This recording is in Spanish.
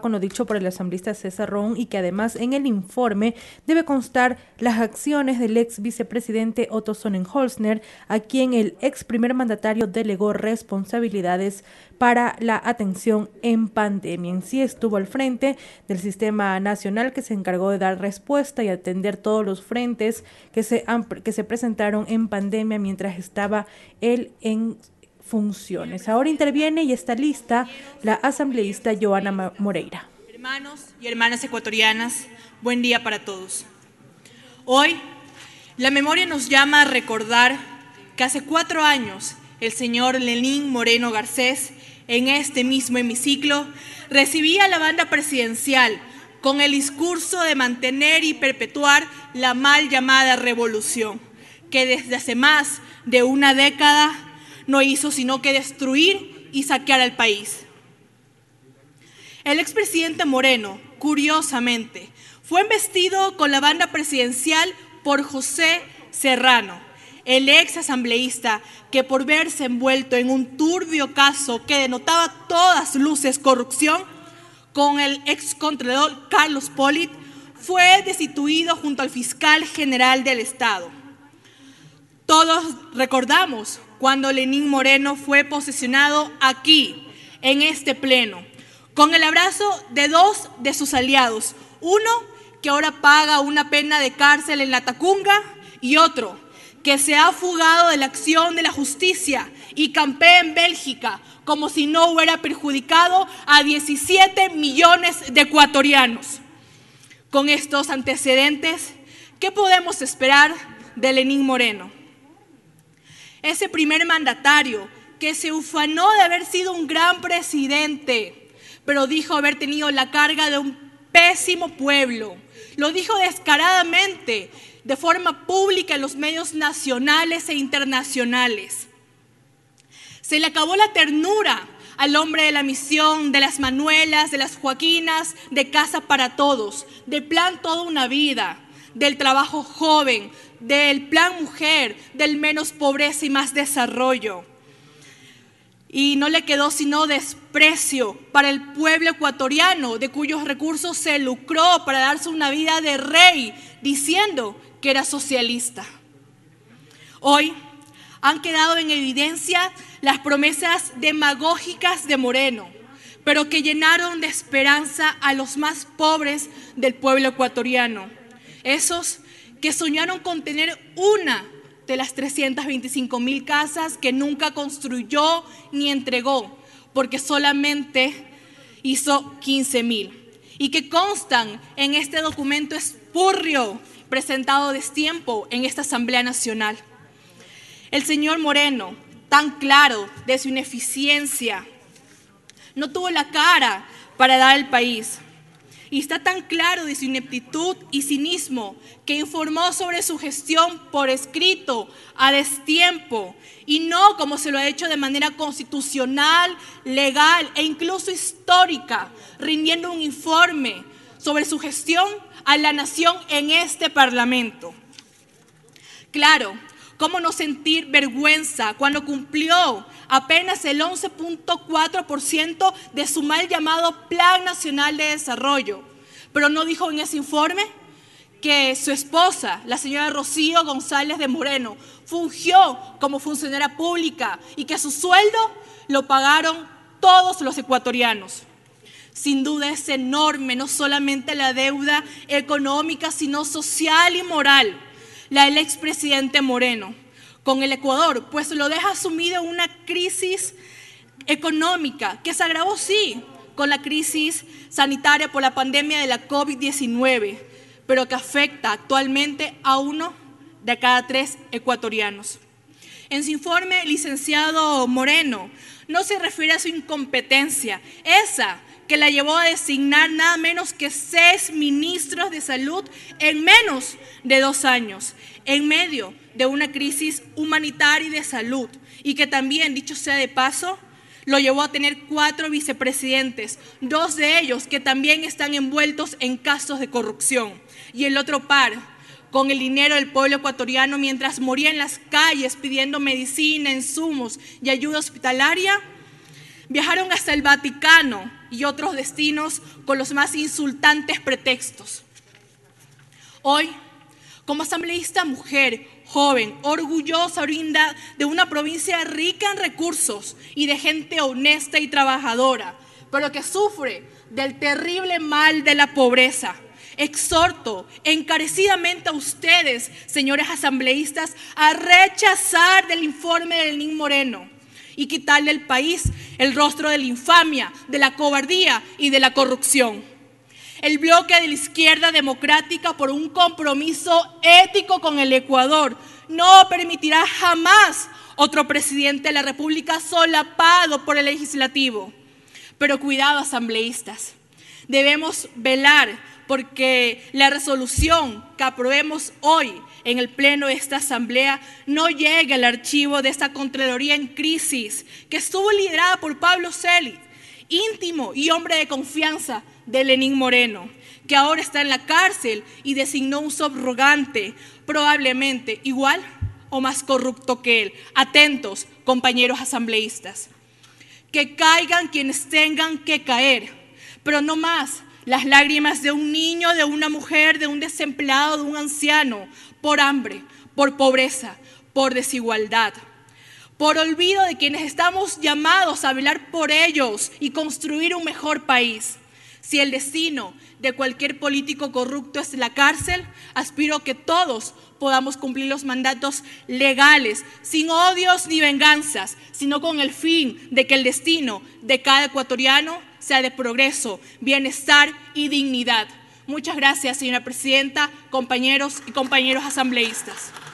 con lo dicho por el asambleísta César Ron y que además en el informe debe constar las acciones del ex vicepresidente Otto Sonnenholzner, a quien el ex primer mandatario delegó responsabilidades para la atención en pandemia. En sí estuvo al frente del sistema nacional que se encargó de dar respuesta y atender todos los frentes que se, que se presentaron en pandemia mientras estaba él en funciones. Ahora interviene y está lista la asambleísta Joana Moreira. Hermanos y hermanas ecuatorianas, buen día para todos. Hoy la memoria nos llama a recordar que hace cuatro años el señor Lenín Moreno Garcés, en este mismo hemiciclo, recibía la banda presidencial con el discurso de mantener y perpetuar la mal llamada revolución, que desde hace más de una década no hizo sino que destruir y saquear al país. El expresidente Moreno, curiosamente, fue embestido con la banda presidencial por José Serrano, el ex asambleísta que por verse envuelto en un turbio caso que denotaba todas luces corrupción con el ex Carlos Polit, fue destituido junto al fiscal general del Estado. Todos recordamos cuando Lenín Moreno fue posesionado aquí, en este pleno, con el abrazo de dos de sus aliados, uno que ahora paga una pena de cárcel en la Tacunga y otro que se ha fugado de la acción de la justicia y campea en Bélgica como si no hubiera perjudicado a 17 millones de ecuatorianos. Con estos antecedentes, ¿qué podemos esperar de Lenín Moreno? ese primer mandatario que se ufanó de haber sido un gran presidente, pero dijo haber tenido la carga de un pésimo pueblo. Lo dijo descaradamente, de forma pública en los medios nacionales e internacionales. Se le acabó la ternura al hombre de la misión, de las Manuelas, de las Joaquinas, de Casa para Todos, de Plan Toda una Vida, del trabajo joven, del plan mujer, del menos pobreza y más desarrollo. Y no le quedó sino desprecio para el pueblo ecuatoriano, de cuyos recursos se lucró para darse una vida de rey, diciendo que era socialista. Hoy han quedado en evidencia las promesas demagógicas de Moreno, pero que llenaron de esperanza a los más pobres del pueblo ecuatoriano, esos que soñaron con tener una de las 325 mil casas que nunca construyó ni entregó, porque solamente hizo 15 mil. Y que constan en este documento espurrio presentado destiempo en esta Asamblea Nacional. El señor Moreno, tan claro de su ineficiencia, no tuvo la cara para dar al país y está tan claro de su ineptitud y cinismo que informó sobre su gestión por escrito a destiempo y no como se lo ha hecho de manera constitucional, legal e incluso histórica, rindiendo un informe sobre su gestión a la nación en este Parlamento. Claro, ¿Cómo no sentir vergüenza cuando cumplió apenas el 11.4% de su mal llamado Plan Nacional de Desarrollo? Pero no dijo en ese informe que su esposa, la señora Rocío González de Moreno, fungió como funcionaria pública y que su sueldo lo pagaron todos los ecuatorianos. Sin duda es enorme no solamente la deuda económica, sino social y moral la del expresidente Moreno con el Ecuador, pues lo deja sumido una crisis económica que se agravó, sí, con la crisis sanitaria por la pandemia de la COVID-19, pero que afecta actualmente a uno de cada tres ecuatorianos. En su informe, licenciado Moreno, no se refiere a su incompetencia, esa que la llevó a designar nada menos que seis ministros de salud en menos de dos años, en medio de una crisis humanitaria y de salud, y que también, dicho sea de paso, lo llevó a tener cuatro vicepresidentes, dos de ellos que también están envueltos en casos de corrupción, y el otro par con el dinero del pueblo ecuatoriano mientras moría en las calles pidiendo medicina, insumos y ayuda hospitalaria Viajaron hasta el Vaticano y otros destinos con los más insultantes pretextos. Hoy, como asambleísta mujer, joven, orgullosa, brinda de una provincia rica en recursos y de gente honesta y trabajadora, pero que sufre del terrible mal de la pobreza. Exhorto encarecidamente a ustedes, señores asambleístas, a rechazar del informe del NIN Moreno y quitarle al país el rostro de la infamia, de la cobardía y de la corrupción. El bloque de la izquierda democrática por un compromiso ético con el Ecuador no permitirá jamás otro presidente de la República solapado por el legislativo. Pero cuidado, asambleístas, debemos velar porque la resolución que aprobemos hoy en el Pleno de esta Asamblea no llegue al archivo de esta Contraloría en crisis, que estuvo liderada por Pablo Celis, íntimo y hombre de confianza de Lenín Moreno, que ahora está en la cárcel y designó un subrogante, probablemente igual o más corrupto que él. Atentos, compañeros asambleístas. Que caigan quienes tengan que caer, pero no más las lágrimas de un niño, de una mujer, de un desempleado, de un anciano, por hambre, por pobreza, por desigualdad, por olvido de quienes estamos llamados a velar por ellos y construir un mejor país. Si el destino de cualquier político corrupto es la cárcel, aspiro que todos podamos cumplir los mandatos legales, sin odios ni venganzas, sino con el fin de que el destino de cada ecuatoriano sea de progreso, bienestar y dignidad. Muchas gracias, señora presidenta, compañeros y compañeros asambleístas.